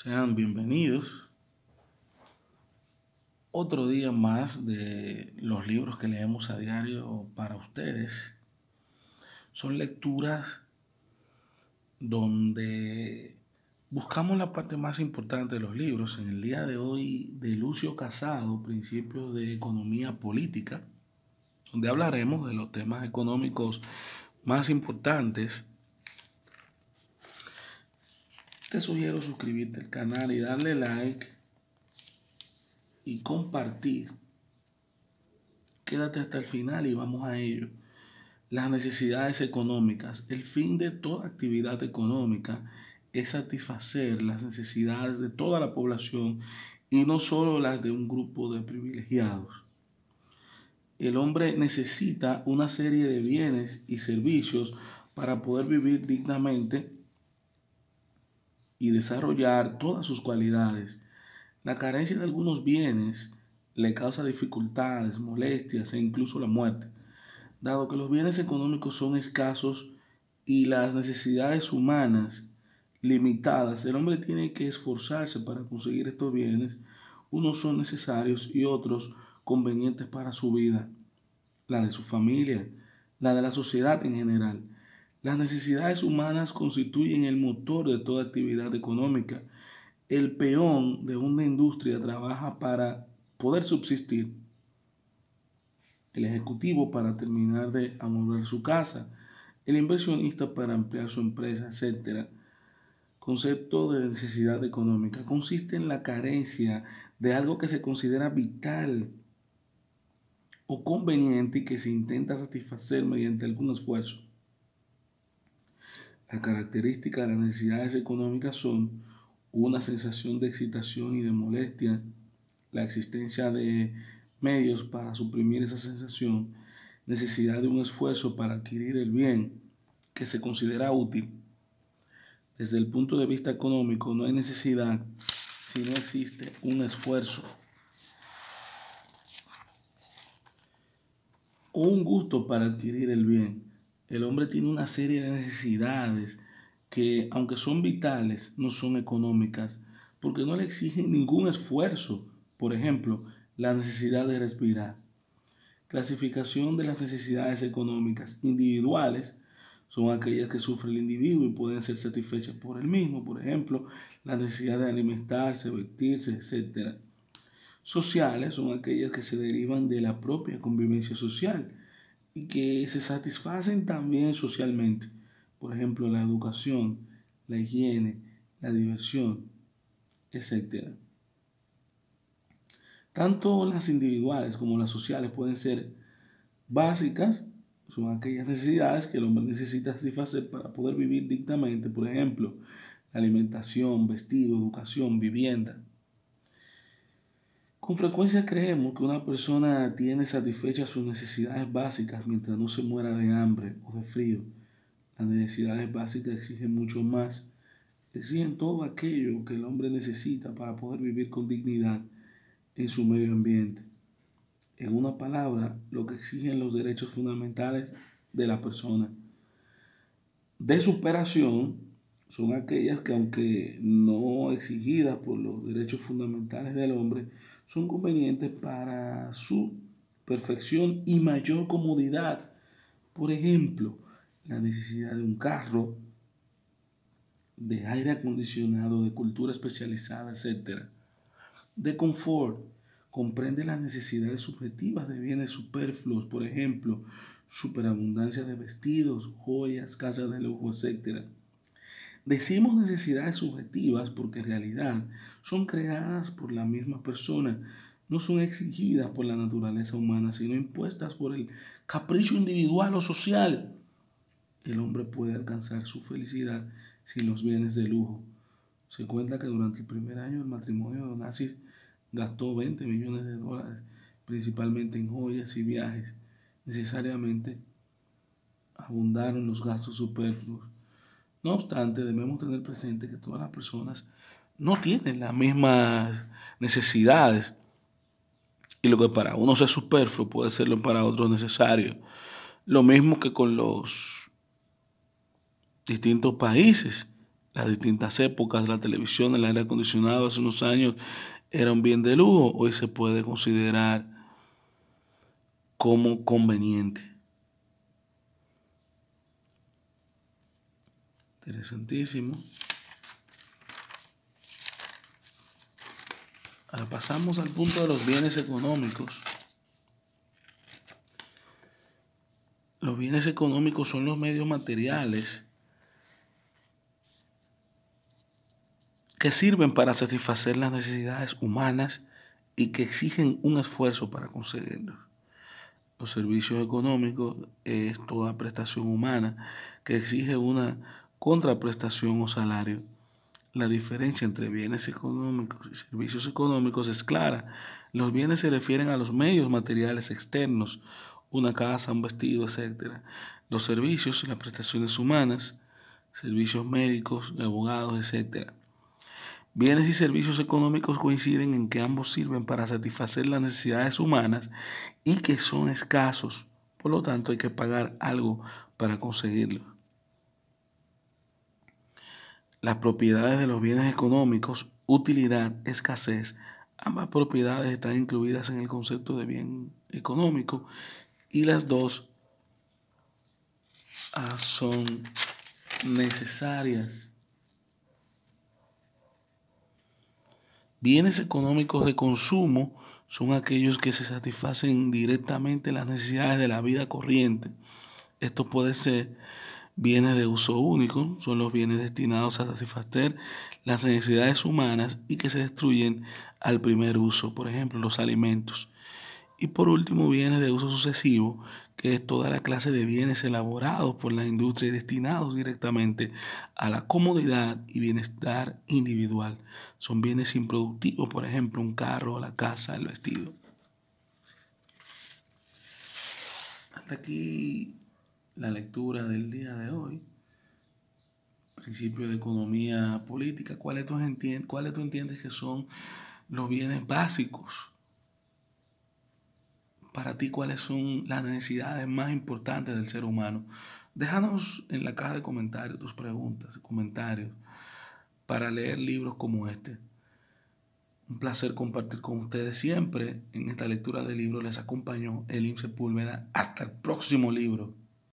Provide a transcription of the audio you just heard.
Sean bienvenidos. Otro día más de los libros que leemos a diario para ustedes. Son lecturas donde buscamos la parte más importante de los libros. En el día de hoy, de Lucio Casado, Principios de Economía Política, donde hablaremos de los temas económicos más importantes te sugiero suscribirte al canal y darle like y compartir. Quédate hasta el final y vamos a ello. Las necesidades económicas. El fin de toda actividad económica es satisfacer las necesidades de toda la población y no solo las de un grupo de privilegiados. El hombre necesita una serie de bienes y servicios para poder vivir dignamente y desarrollar todas sus cualidades. La carencia de algunos bienes le causa dificultades, molestias e incluso la muerte, dado que los bienes económicos son escasos y las necesidades humanas limitadas. El hombre tiene que esforzarse para conseguir estos bienes. Unos son necesarios y otros convenientes para su vida, la de su familia, la de la sociedad en general. Las necesidades humanas constituyen el motor de toda actividad económica. El peón de una industria trabaja para poder subsistir, el ejecutivo para terminar de amueblar su casa, el inversionista para ampliar su empresa, etc. Concepto de necesidad económica consiste en la carencia de algo que se considera vital o conveniente y que se intenta satisfacer mediante algún esfuerzo. La característica de las necesidades económicas son una sensación de excitación y de molestia, la existencia de medios para suprimir esa sensación, necesidad de un esfuerzo para adquirir el bien que se considera útil. Desde el punto de vista económico no hay necesidad si no existe un esfuerzo. O Un gusto para adquirir el bien. El hombre tiene una serie de necesidades que, aunque son vitales, no son económicas, porque no le exigen ningún esfuerzo. Por ejemplo, la necesidad de respirar. Clasificación de las necesidades económicas individuales son aquellas que sufre el individuo y pueden ser satisfechas por él mismo, por ejemplo, la necesidad de alimentarse, vestirse, etc. Sociales son aquellas que se derivan de la propia convivencia social, y que se satisfacen también socialmente. Por ejemplo, la educación, la higiene, la diversión, etc. Tanto las individuales como las sociales pueden ser básicas, son aquellas necesidades que el hombre necesita satisfacer para poder vivir dignamente, por ejemplo, alimentación, vestido, educación, vivienda. Con frecuencia creemos que una persona tiene satisfechas sus necesidades básicas mientras no se muera de hambre o de frío. Las necesidades básicas exigen mucho más, exigen todo aquello que el hombre necesita para poder vivir con dignidad en su medio ambiente. En una palabra, lo que exigen los derechos fundamentales de la persona. De superación son aquellas que aunque no exigidas por los derechos fundamentales del hombre, son convenientes para su perfección y mayor comodidad. Por ejemplo, la necesidad de un carro, de aire acondicionado, de cultura especializada, etc. De confort, comprende las necesidades subjetivas de bienes superfluos, por ejemplo, superabundancia de vestidos, joyas, casas de lujo, etc. Decimos necesidades subjetivas porque en realidad son creadas por la misma persona, no son exigidas por la naturaleza humana, sino impuestas por el capricho individual o social. El hombre puede alcanzar su felicidad sin los bienes de lujo. Se cuenta que durante el primer año el matrimonio de nazis gastó 20 millones de dólares, principalmente en joyas y viajes. Necesariamente abundaron los gastos superfluos no obstante, debemos tener presente que todas las personas no tienen las mismas necesidades. Y lo que para unos es superfluo puede serlo para otros necesario. Lo mismo que con los distintos países, las distintas épocas, la televisión, el aire acondicionado hace unos años era un bien de lujo, hoy se puede considerar como conveniente. Interesantísimo. Ahora pasamos al punto de los bienes económicos. Los bienes económicos son los medios materiales que sirven para satisfacer las necesidades humanas y que exigen un esfuerzo para conseguirlos. Los servicios económicos es toda prestación humana que exige una contraprestación o salario. La diferencia entre bienes económicos y servicios económicos es clara. Los bienes se refieren a los medios materiales externos, una casa, un vestido, etc. Los servicios, las prestaciones humanas, servicios médicos, abogados, etc. Bienes y servicios económicos coinciden en que ambos sirven para satisfacer las necesidades humanas y que son escasos. Por lo tanto, hay que pagar algo para conseguirlo. Las propiedades de los bienes económicos, utilidad, escasez, ambas propiedades están incluidas en el concepto de bien económico y las dos ah, son necesarias. Bienes económicos de consumo son aquellos que se satisfacen directamente las necesidades de la vida corriente. Esto puede ser Bienes de uso único son los bienes destinados a satisfacer las necesidades humanas y que se destruyen al primer uso, por ejemplo, los alimentos. Y por último, bienes de uso sucesivo, que es toda la clase de bienes elaborados por la industria y destinados directamente a la comodidad y bienestar individual. Son bienes improductivos, por ejemplo, un carro, la casa, el vestido. Hasta aquí la lectura del día de hoy, principio de economía política, ¿cuáles tú, entiendes, cuáles tú entiendes que son los bienes básicos? Para ti, ¿cuáles son las necesidades más importantes del ser humano? Déjanos en la caja de comentarios tus preguntas, comentarios, para leer libros como este. Un placer compartir con ustedes siempre. En esta lectura de libros les acompañó Elim Sepúlveda. Hasta el próximo libro.